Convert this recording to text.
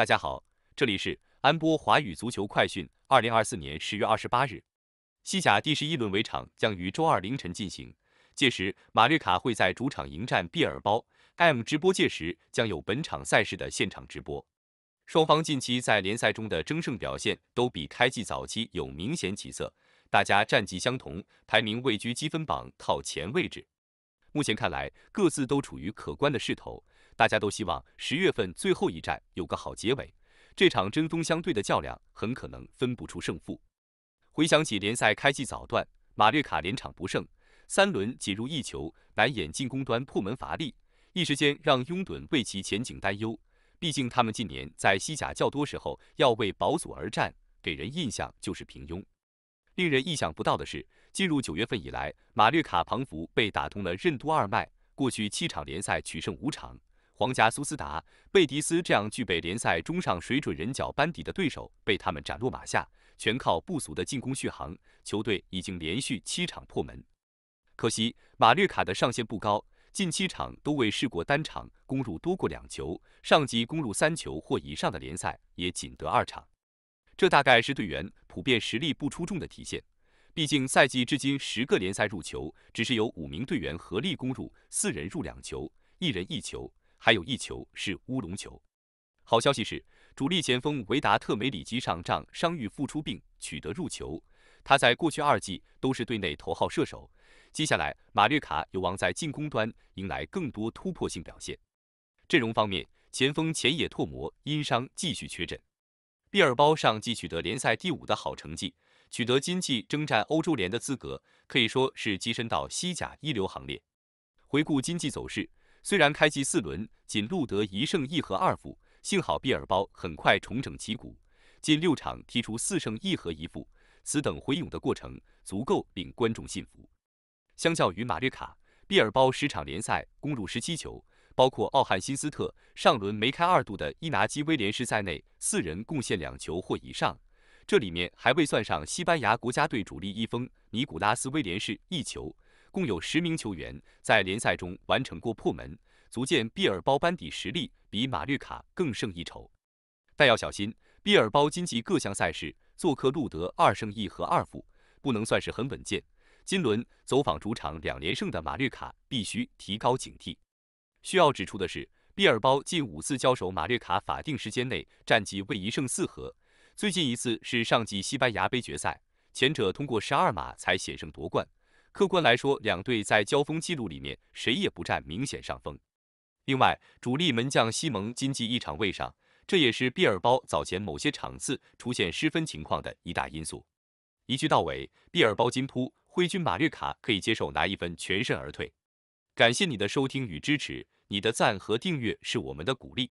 大家好，这里是安波华语足球快讯。二零二四年十月二十八日，西甲第十一轮围场将于周二凌晨进行，届时马略卡会在主场迎战毕尔包。M 直播届时将有本场赛事的现场直播。双方近期在联赛中的争胜表现都比开季早期有明显起色，大家战绩相同，排名位居积分榜靠前位置。目前看来，各自都处于可观的势头，大家都希望十月份最后一战有个好结尾。这场针锋相对的较量很可能分不出胜负。回想起联赛开季早段，马略卡连场不胜，三轮仅入一球，难掩进攻端破门乏力，一时间让拥趸为其前景担忧。毕竟他们近年在西甲较多时候要为保组而战，给人印象就是平庸。令人意想不到的是。进入九月份以来，马略卡庞福被打通了任督二脉。过去七场联赛取胜五场，皇家苏斯达、贝迪斯这样具备联赛中上水准人脚班底的对手被他们斩落马下，全靠不俗的进攻续航。球队已经连续七场破门，可惜马略卡的上限不高，近七场都未试过单场攻入多过两球，上级攻入三球或以上的联赛也仅得二场，这大概是队员普遍实力不出众的体现。毕竟，赛季至今十个联赛入球，只是有五名队员合力攻入，四人入两球，一人一球，还有一球是乌龙球。好消息是，主力前锋维达特梅里基上仗伤愈复出并取得入球，他在过去二季都是队内头号射手。接下来，马略卡有望在进攻端迎来更多突破性表现。阵容方面，前锋前野拓磨因伤继续缺阵。毕尔包上季取得联赛第五的好成绩。取得今季征战欧洲联的资格，可以说是跻身到西甲一流行列。回顾今季走势，虽然开季四轮仅录得一胜一和二负，幸好毕尔包很快重整旗鼓，近六场踢出四胜一和一负，此等回勇的过程足够令观众信服。相较于马略卡，毕尔包十场联赛攻入十七球，包括奥汉新斯特、上轮梅开二度的伊拿基威廉士在内，四人贡献两球或以上。这里面还未算上西班牙国家队主力一锋尼古拉斯·威廉士一球，共有十名球员在联赛中完成过破门，足见毕尔包班底实力比马略卡更胜一筹。但要小心，毕尔包经济各项赛事做客录得二胜一和二负，不能算是很稳健。金轮走访主场两连胜的马略卡，必须提高警惕。需要指出的是，毕尔包近五次交手马略卡，法定时间内战绩为一胜四和。最近一次是上季西班牙杯决赛，前者通过十二码才险胜夺冠。客观来说，两队在交锋记录里面谁也不占明显上风。另外，主力门将西蒙今季一场未上，这也是毕尔包早前某些场次出现失分情况的一大因素。一句到尾，毕尔包金扑，灰军马略卡可以接受拿一分全身而退。感谢你的收听与支持，你的赞和订阅是我们的鼓励。